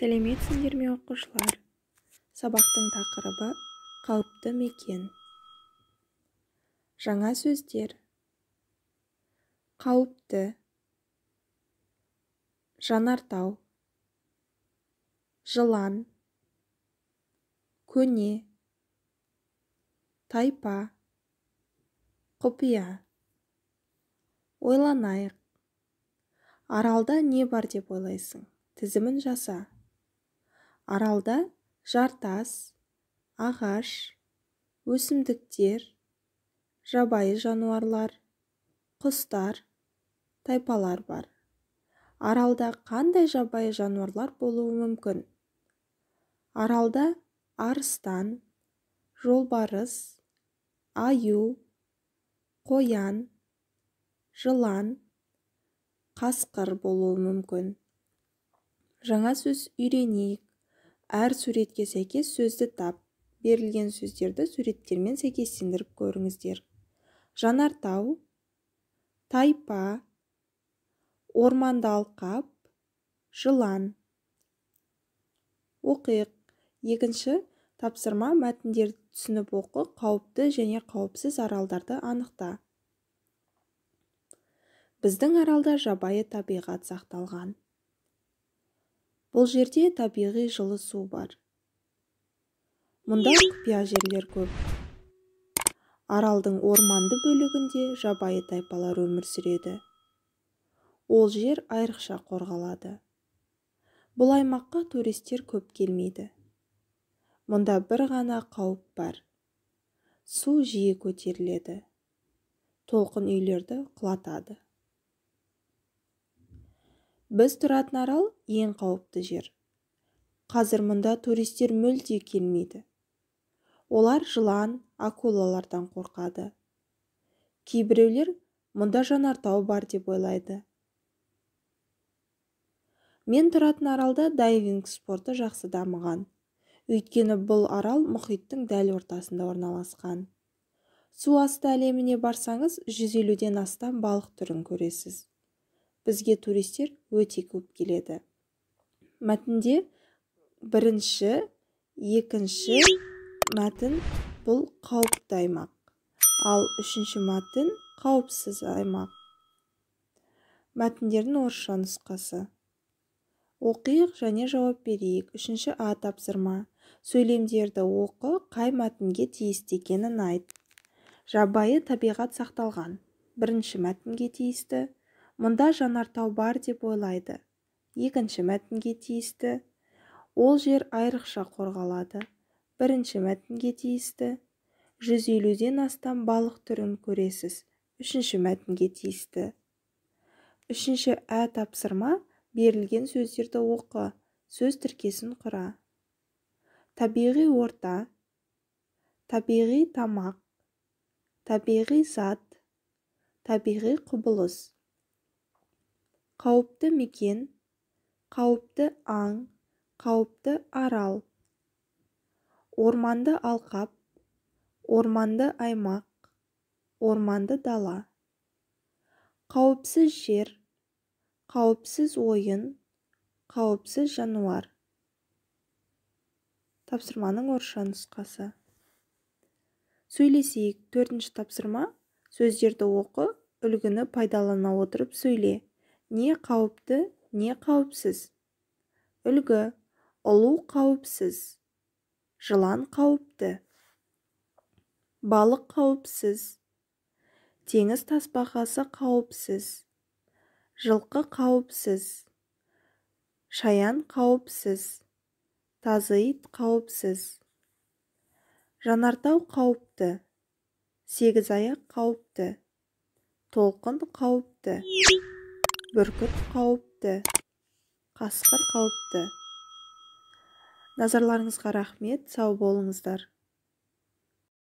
сәлеметсіздер ме оқушылар сабақтың тақырыбы қалыпты мекен жаңа сөздер қауіпті жанартау жылан көне тайпа құпия ойланайық аралда не бар деп ойлайсың тізімін жаса аралда жартас ағаш өсімдіктер жабайы жануарлар құстар тайпалар бар аралда қандай жабайы жануарлар болуы мүмкін аралда арыстан жолбарыс аю қоян жылан қасқыр болуы мүмкін жаңа сөз үйренейік әр суретке сәйкес сөзді тап берілген сөздерді суреттермен сәйкестендіріп көріңіздер жанартау тайпа орманды алқап жылан оқиық екінші тапсырма мәтіндерді түсініп оқы қауіпті және қауіпсіз аралдарды анықта біздің аралда жабайы табиғат сақталған бұл жерде табиғи жылы су бар мұнда құпия жерлер көп аралдың орманды бөлігінде жабайы тайпалар өмір сүреді ол жер айрықша қорғалады бұл аймаққа туристер көп келмейді мұнда бір ғана қауіп бар су жиі көтеріледі толқын үйлерді құлатады біз тұратын арал ең қауіпті жер қазір мұнда туристер мүлде келмейді олар жылан акулалардан қорқады кейбіреулер мұнда жанартау бар деп ойлайды мен тұратын аралда дайвинг спорты жақсы дамыған өйткені бұл арал мұхиттың дәл ортасында орналасқан су асты әлеміне барсаңыз 150-ден астам балық түрін көресіз бізге туристер өте көп келеді мәтінде бірінші екінші мәтін бұл қауіпті аймақ ал үшінші мәтін қауіпсіз аймақ мәтіндердің орысша нұсқасы оқиық және жауап берейік үшінші а тапсырма сөйлемдерді оқы қай мәтінге тиісті екенін айт жабайы табиғат сақталған бірінші мәтінге тиісті мұнда жанартау бар деп ойлайды екінші мәтінге тиісті ол жер айрықша қорғалады бірінші мәтінге тиісті жүз елуден астам балық түрін көресіз үшінші мәтінге тиісті үшінші ә тапсырма берілген сөздерді оқы сөз тіркесін құра табиғи орта табиғи тамақ табиғи зат табиғи құбылыс қауіпті мекен қауіпті аң қауіпті арал орманды алқап орманды аймақ орманды дала қауіпсіз жер қауіпсіз ойын қауіпсіз жануар тапсырманың орысша нұсқасы сөйлесейік төртінші тапсырма сөздерді оқы үлгіні пайдалана отырып сөйле не қауіпті не қауіпсіз үлгі ұлу қауіпсіз жылан қауіпті балық қауіпсіз теңіз тасбақасы қауіпсіз жылқы қауіпсіз шаян қауіпсіз тазы ит қауіпсіз жанартау қауіпті сегізаяқ қауіпті толқын қауіпті бүркіт қауіпті қасқыр қауіпті назарларыңызға рахмет сау болыңыздар